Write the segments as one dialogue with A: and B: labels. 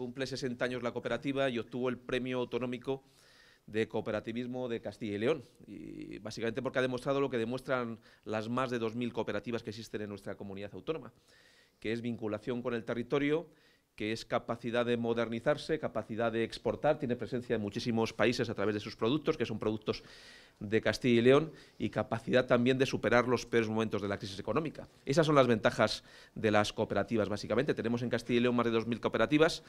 A: Cumple 60 años la cooperativa y obtuvo el Premio Autonómico de Cooperativismo de Castilla y León. Y básicamente porque ha demostrado lo que demuestran las más de 2.000 cooperativas que existen en nuestra comunidad autónoma, que es vinculación con el territorio que es capacidad de modernizarse, capacidad de exportar, tiene presencia en muchísimos países a través de sus productos, que son productos de Castilla y León, y capacidad también de superar los peores momentos de la crisis económica. Esas son las ventajas de las cooperativas, básicamente. Tenemos en Castilla y León más de 2.000 cooperativas.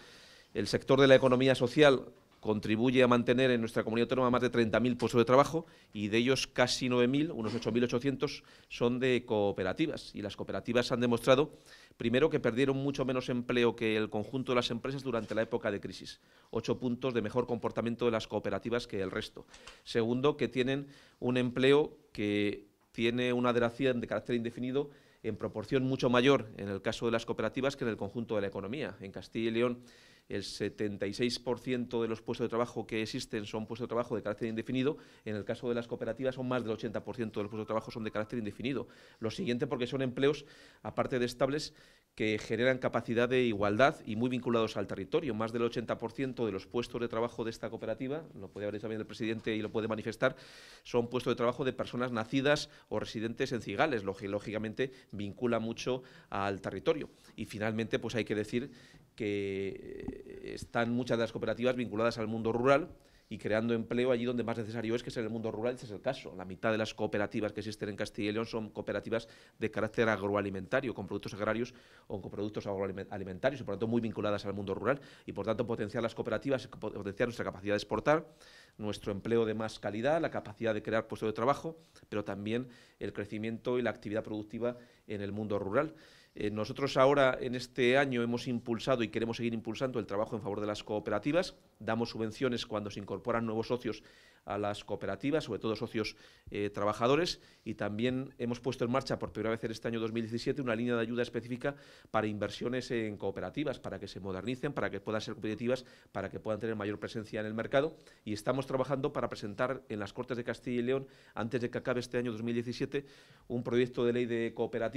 A: El sector de la economía social contribuye a mantener en nuestra comunidad autónoma más de 30.000 puestos de trabajo y de ellos casi 9.000, unos 8.800, son de cooperativas. Y las cooperativas han demostrado, primero, que perdieron mucho menos empleo que el conjunto de las empresas durante la época de crisis. Ocho puntos de mejor comportamiento de las cooperativas que el resto. Segundo, que tienen un empleo que tiene una duración de carácter indefinido en proporción mucho mayor en el caso de las cooperativas que en el conjunto de la economía. En Castilla y León el 76% de los puestos de trabajo que existen son puestos de trabajo de carácter indefinido, en el caso de las cooperativas son más del 80% de los puestos de trabajo son de carácter indefinido. Lo siguiente porque son empleos, aparte de estables, que generan capacidad de igualdad y muy vinculados al territorio. Más del 80% de los puestos de trabajo de esta cooperativa, lo puede haber dicho también el presidente y lo puede manifestar, son puestos de trabajo de personas nacidas o residentes en Cigales, lo que lógicamente vincula mucho al territorio. Y finalmente, pues hay que decir que eh, están muchas de las cooperativas vinculadas al mundo rural y creando empleo allí donde más necesario es, que es en el mundo rural, ese es el caso. La mitad de las cooperativas que existen en Castilla y León son cooperativas de carácter agroalimentario, con productos agrarios o con productos agroalimentarios, y por lo tanto muy vinculadas al mundo rural, y por tanto potenciar las cooperativas, potenciar nuestra capacidad de exportar, nuestro empleo de más calidad, la capacidad de crear puestos de trabajo, pero también el crecimiento y la actividad productiva en el mundo rural. Eh, nosotros ahora, en este año, hemos impulsado y queremos seguir impulsando el trabajo en favor de las cooperativas. Damos subvenciones cuando se incorporan nuevos socios a las cooperativas, sobre todo socios eh, trabajadores, y también hemos puesto en marcha por primera vez en este año 2017 una línea de ayuda específica para inversiones en cooperativas, para que se modernicen, para que puedan ser competitivas, para que puedan tener mayor presencia en el mercado. Y estamos trabajando para presentar en las Cortes de Castilla y León, antes de que acabe este año 2017, un proyecto de ley de cooperativas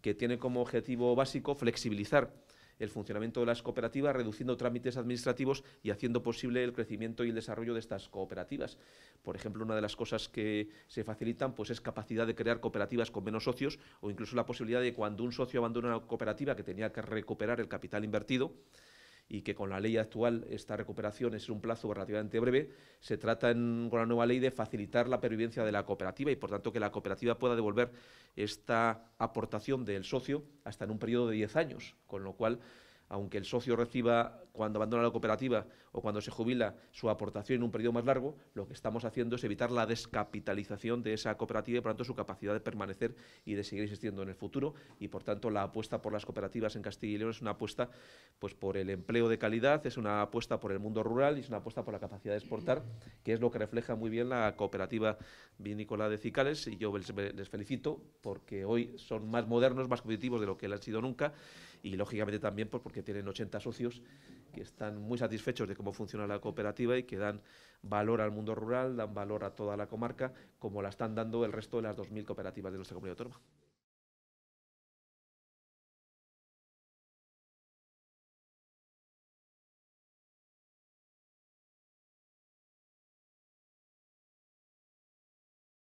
A: que tiene como objetivo básico flexibilizar el funcionamiento de las cooperativas, reduciendo trámites administrativos y haciendo posible el crecimiento y el desarrollo de estas cooperativas. Por ejemplo, una de las cosas que se facilitan pues, es capacidad de crear cooperativas con menos socios o incluso la posibilidad de cuando un socio abandona una cooperativa que tenía que recuperar el capital invertido, y que con la ley actual esta recuperación es un plazo relativamente breve, se trata con la nueva ley de facilitar la pervivencia de la cooperativa y, por tanto, que la cooperativa pueda devolver esta aportación del socio hasta en un periodo de 10 años, con lo cual aunque el socio reciba cuando abandona la cooperativa o cuando se jubila su aportación en un periodo más largo, lo que estamos haciendo es evitar la descapitalización de esa cooperativa y, por tanto, su capacidad de permanecer y de seguir existiendo en el futuro. Y, por tanto, la apuesta por las cooperativas en Castilla y León es una apuesta pues, por el empleo de calidad, es una apuesta por el mundo rural y es una apuesta por la capacidad de exportar, que es lo que refleja muy bien la cooperativa vinícola de Cicales. Y yo les felicito porque hoy son más modernos, más competitivos de lo que han sido nunca y, lógicamente, también pues, porque que tienen 80 socios, que están muy satisfechos de cómo funciona la cooperativa y que dan valor al mundo rural, dan valor a toda la comarca, como la están dando el resto de las 2.000 cooperativas de nuestra comunidad autónoma.